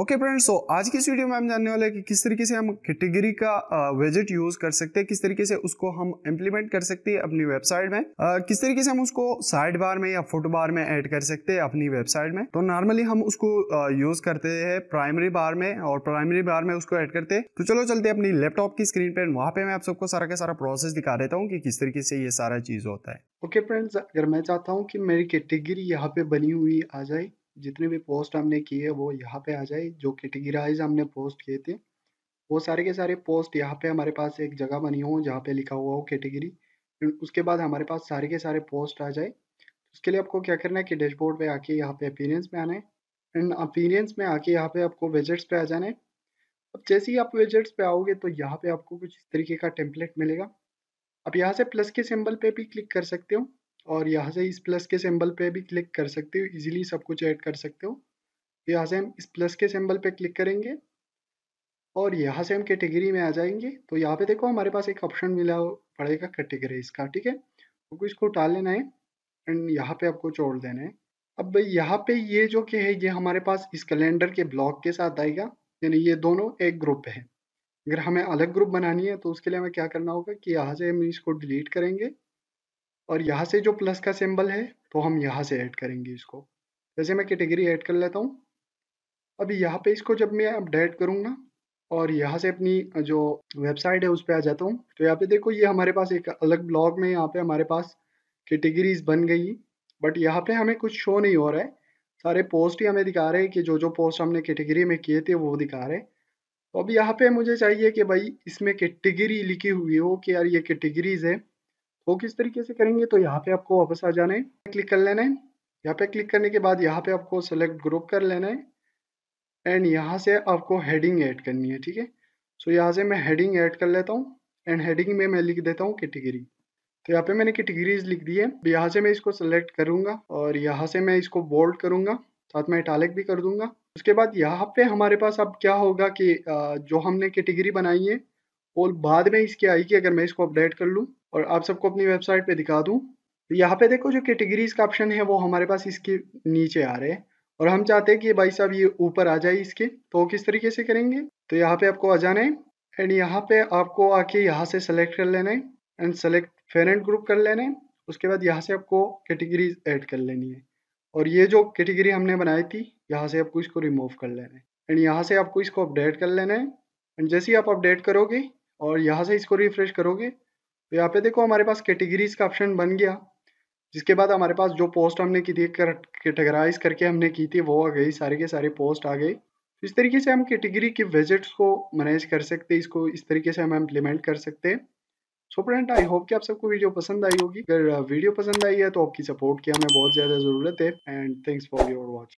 okay friends तो आज की इस वीडियो में हम जानने वाले हैं कि किस तरीके से हम कैटेगरी का विजिट यूज कर सकते हैं किस तरीके से उसको हम इम्प्लीमेंट कर सकते हैं अपनी वेबसाइट में आ, किस तरीके से हम उसको साइड बार में या फुट बार में ऐड कर सकते हैं अपनी वेबसाइट में तो नॉर्मली हम उसको यूज करते हैं प्राइमरी बार में और प्राइमरी बार में उसको एड करते हैं तो चलो चलते अपनी लैपटॉप की स्क्रीन पर वहां पे मैं आप सबको सारा का सारा प्रोसेस दिखा देता हूँ कि किस तरीके से ये सारा चीज होता है ओके फ्रेंड्स अगर मैं चाहता हूँ कि मेरी कैटेगरी यहाँ पे बनी हुई आ जाए जितने भी पोस्ट हमने किए वो यहाँ पे आ जाए जो कैटेगराइज हमने पोस्ट किए थे वो सारे के सारे पोस्ट यहाँ पे हमारे पास एक जगह बनी हो जहाँ पे लिखा हुआ हो कैटेगरी फिर उसके बाद हमारे पास सारे के सारे पोस्ट आ जाए उसके लिए आपको क्या करना है कि डैशबोर्ड पे आके यहाँ पे अपीरेंस में आना है एंड अपीरेंस में आके यहाँ पे आपको वेजेट्स पे आ जाना है अब जैसे ही आप विजट्स पे आओगे तो यहाँ पे आपको कुछ इस तरीके का टेम्पलेट मिलेगा आप यहाँ से प्लस के सिंबल पे भी क्लिक कर सकते हो और यहाँ से इस प्लस के सिंबल पे भी क्लिक कर सकते हो इजीली सब कुछ ऐड कर सकते हो यहाँ से हम इस प्लस के सिंबल पे क्लिक करेंगे और यहाँ से हम कैटेगरी में आ जाएंगे तो यहाँ पे देखो हमारे पास एक ऑप्शन मिला पड़ेगा कैटेगरी इसका ठीक है आपको इसको उठा लेना है एंड यहाँ पे आपको छोड़ देना है अब यहाँ पे ये जो कि है ये हमारे पास इस कैलेंडर के ब्लॉक के साथ आएगा यानी ये दोनों एक ग्रुप है अगर हमें अलग ग्रुप बनानी है तो उसके लिए हमें क्या करना होगा कि यहाँ से हम इसको डिलीट करेंगे और यहाँ से जो प्लस का सिंबल है तो हम यहाँ से ऐड करेंगे इसको जैसे मैं कैटेगरी ऐड कर लेता हूँ अभी यहाँ पे इसको जब मैं अपडेट करूँगा और यहाँ से अपनी जो वेबसाइट है उस पर आ जाता हूँ तो यहाँ पे देखो ये हमारे पास एक अलग ब्लॉग में यहाँ पे हमारे पास कैटेगरीज बन गई बट यहाँ पे हमें कुछ शो नहीं हो रहा है सारे पोस्ट ही हमें दिखा रहे हैं कि जो जो पोस्ट हमने कैटेगरी में किए थे वो दिखा रहे हैं तो अब यहाँ पे मुझे चाहिए कि भाई इसमें कैटेगरी लिखी हुई हो कि यार ये कैटेगरीज है वो किस तरीके से करेंगे तो यहाँ पे आपको वापस आ जाना है क्लिक कर लेना है यहाँ पे क्लिक करने के बाद यहाँ पे आपको सेलेक्ट ग्रुप कर लेना है एंड यहाँ से आपको हेडिंग ऐड करनी है ठीक है सो यहाँ से मैं हेडिंग ऐड कर लेता हूँ एंड हेडिंग में मैं लिख देता हूँ कैटेगरी तो यहाँ पे मैंने कैटेगरीज लिख दी है यहाँ से मैं इसको सेलेक्ट करूंगा और यहाँ से मैं इसको बोल्ड करूंगा साथ में इटालिक भी कर दूंगा उसके बाद यहाँ पे हमारे पास अब क्या होगा कि जो हमने कैटेगरी बनाई है और बाद में इसकी आएगी अगर मैं इसको अपडेट कर लूँ और आप सबको अपनी वेबसाइट पे दिखा दूँ तो यहाँ पे देखो जो कैटेगरीज का ऑप्शन है वो हमारे पास इसके नीचे आ रहे हैं और हम चाहते हैं कि भाई साहब ये ऊपर आ जाए इसके तो किस तरीके से करेंगे तो यहाँ पे आपको आ जाना है एंड यहाँ पे आपको आके यहाँ से सेलेक्ट कर लेना है एंड सेलेक्ट फेरेंट ग्रुप कर लेना है उसके बाद यहाँ से आपको कैटेगरीज ऐड कर लेनी है और ये जो कैटेगरी हमने बनाई थी यहाँ से आपको इसको रिमूव कर लेना है एंड यहाँ से आपको इसको अपडेट कर लेना है एंड जैसे ही आप अपडेट करोगे और यहाँ से इसको रिफ्रेश करोगे तो यहाँ पे देखो हमारे पास कैटेगरीज का ऑप्शन बन गया जिसके बाद हमारे पास जो पोस्ट हमने की थी कैटेगराइज करके हमने की थी वो आ गई सारे के सारे पोस्ट आ गई तो इस तरीके से हम कैटेगरी के विजिट्स को मैनेज कर सकते हैं इसको इस तरीके से हम इम्प्लीमेंट कर सकते हैं सो फ्रेंड आई होप कि आप सबको वीडियो पसंद आई होगी अगर वीडियो पसंद आई है तो आपकी सपोर्ट की हमें बहुत ज़्यादा ज़रूरत है and thanks for your watch